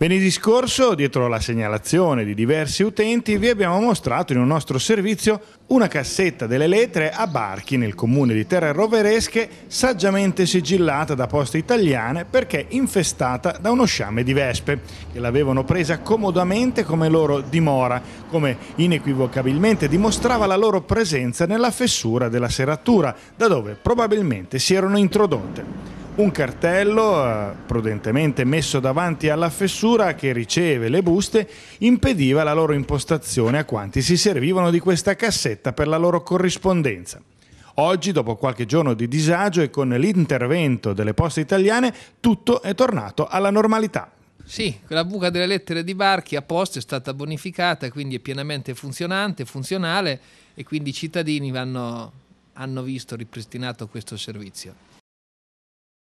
Venerdì scorso, dietro la segnalazione di diversi utenti, vi abbiamo mostrato in un nostro servizio una cassetta delle lettere a Barchi, nel comune di Terre Roveresche, saggiamente sigillata da poste italiane perché infestata da uno sciame di vespe, che l'avevano presa comodamente come loro dimora, come inequivocabilmente dimostrava la loro presenza nella fessura della serratura, da dove probabilmente si erano introdotte un cartello eh, prudentemente messo davanti alla fessura che riceve le buste impediva la loro impostazione a quanti si servivano di questa cassetta per la loro corrispondenza. Oggi, dopo qualche giorno di disagio e con l'intervento delle poste italiane, tutto è tornato alla normalità. Sì, quella buca delle lettere di Barchi a posto è stata bonificata, quindi è pienamente funzionante, funzionale e quindi i cittadini vanno, hanno visto ripristinato questo servizio.